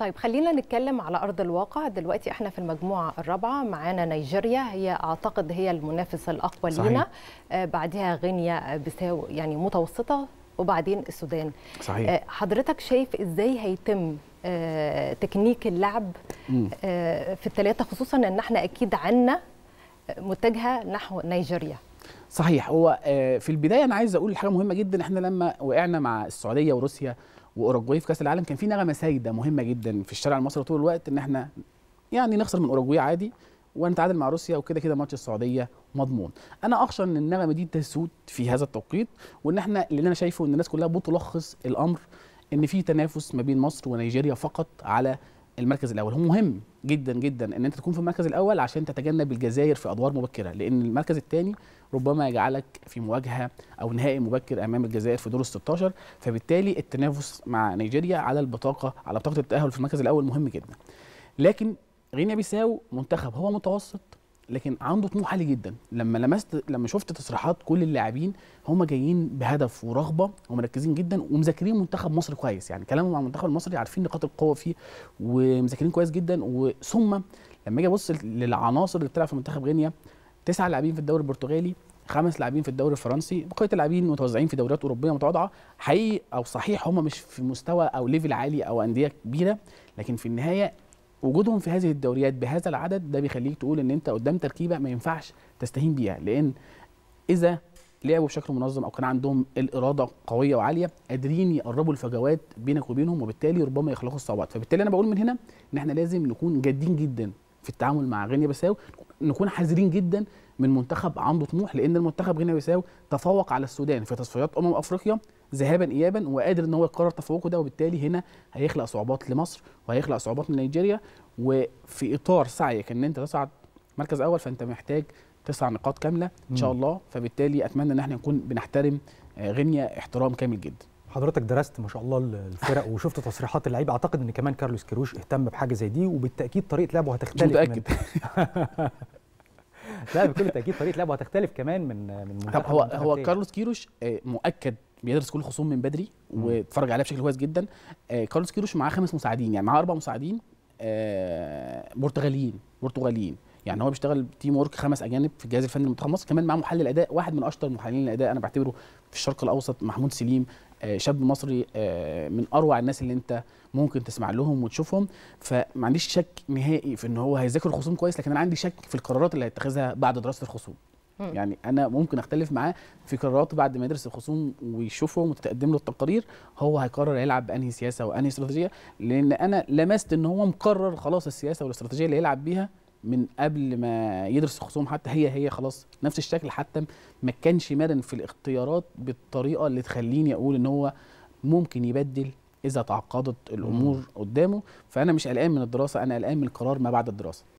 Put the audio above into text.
طيب خلينا نتكلم على ارض الواقع دلوقتي احنا في المجموعه الرابعه معانا نيجيريا هي اعتقد هي المنافس الاقوى صحيح. لينا آه، بعدها غينيا بيساو يعني متوسطه وبعدين السودان صحيح. آه، حضرتك شايف ازاي هيتم آه، تكنيك اللعب في الثلاثه خصوصا ان احنا اكيد عنا متجهه نحو نيجيريا صحيح هو في البدايه انا عايز اقول حاجه مهمه جدا احنا لما وقعنا مع السعوديه وروسيا واوروجواي في كاس العالم كان في نغمه سايده مهمه جدا في الشارع المصري طول الوقت ان احنا يعني نخسر من اوروجواي عادي ونتعادل مع روسيا وكده كده ماتش السعوديه مضمون انا اخشى ان النغمه دي تسود في هذا التوقيت وان احنا اللي انا شايفه ان الناس كلها بتلخص الامر ان في تنافس ما بين مصر ونيجيريا فقط على المركز الاول هو مهم جدا جدا ان انت تكون في المركز الاول عشان تتجنب الجزائر في ادوار مبكره لان المركز الثاني ربما يجعلك في مواجهه او نهائي مبكر امام الجزائر في دور ال 16 فبالتالي التنافس مع نيجيريا على البطاقه على بطاقه التاهل في المركز الاول مهم جدا لكن غينيا بيساو منتخب هو متوسط لكن عنده طموح عالي جدا لما لمست لما شفت تصريحات كل اللاعبين هم جايين بهدف ورغبه ومركزين جدا ومذاكرين منتخب مصر كويس يعني كلامهم مع المنتخب المصري عارفين نقاط القوه فيه ومذاكرين كويس جدا وثم لما اجي ابص للعناصر اللي بتلعب في منتخب غينيا تسع لاعبين في الدوري البرتغالي خمس لاعبين في الدوري الفرنسي بقيه اللاعبين متوزعين في دوريات اوروبيه متواضعه حقيقي او صحيح هم مش في مستوى او ليفل عالي او انديه كبيره لكن في النهايه وجودهم في هذه الدوريات بهذا العدد ده بيخليك تقول ان انت قدام تركيبه ما ينفعش تستهين بيها لان اذا لعبوا بشكل منظم او كان عندهم الاراده قويه وعاليه قادرين يقربوا الفجوات بينك وبينهم وبالتالي ربما يخلقوا الصعوبات فبالتالي انا بقول من هنا ان احنا لازم نكون جادين جدا في التعامل مع غينيا بيساو نكون حذرين جدا من منتخب عنده طموح لان المنتخب غينيا بيساو تفوق على السودان في تصفيات امم افريقيا ذهابا ايابا وقادر ان هو يكرر تفوقه ده وبالتالي هنا هيخلق صعوبات لمصر وهيخلق صعوبات لنيجيريا وفي اطار سعيك ان انت تصعد مركز اول فانت محتاج تسع نقاط كامله ان شاء الله فبالتالي اتمنى ان احنا نكون بنحترم آه، غينيا احترام كامل جدا حضرتك درست ما شاء الله الفرق وشفت تصريحات اللعيبه اعتقد ان كمان كارلوس كيروش اهتم بحاجه زي دي وبالتاكيد طريقه لعبه هتختلف متاكد لا بكل تاكيد طريقه لعبه هتختلف كمان من من طب هو هو كارلوس كيروش آه، مؤكد بيدرس كل الخصوم من بدري واتفرج عليها بشكل كويس جدا آه، كارلوس كيروش معاه خمس مساعدين يعني معاه اربع مساعدين آه، برتغاليين برتغاليين يعني هو بيشتغل تيم ورك خمس اجانب في الجهاز الفني المنتخب مصر كمان معاه محلل اداء واحد من اشطر محللين الاداء انا بعتبره في الشرق الاوسط محمود سليم آه، شاب مصري آه، من اروع الناس اللي انت ممكن تسمع لهم وتشوفهم فما عنديش شك نهائي في ان هو هيذاكر الخصوم كويس لكن انا عندي شك في القرارات اللي هيتخذها بعد دراسه الخصوم يعني انا ممكن اختلف معاه في قراراته بعد ما يدرس الخصوم ويشوفهم وتتقدم له التقارير هو هيقرر يلعب بانهي سياسه وانهي استراتيجيه لان انا لمست ان هو مقرر خلاص السياسه والاستراتيجيه اللي يلعب بيها من قبل ما يدرس الخصوم حتى هي هي خلاص نفس الشكل حتى ما كانش مرن في الاختيارات بالطريقه اللي تخليني اقول ان هو ممكن يبدل اذا تعقدت الامور قدامه فانا مش قلقان من الدراسه انا قلقان من القرار ما بعد الدراسه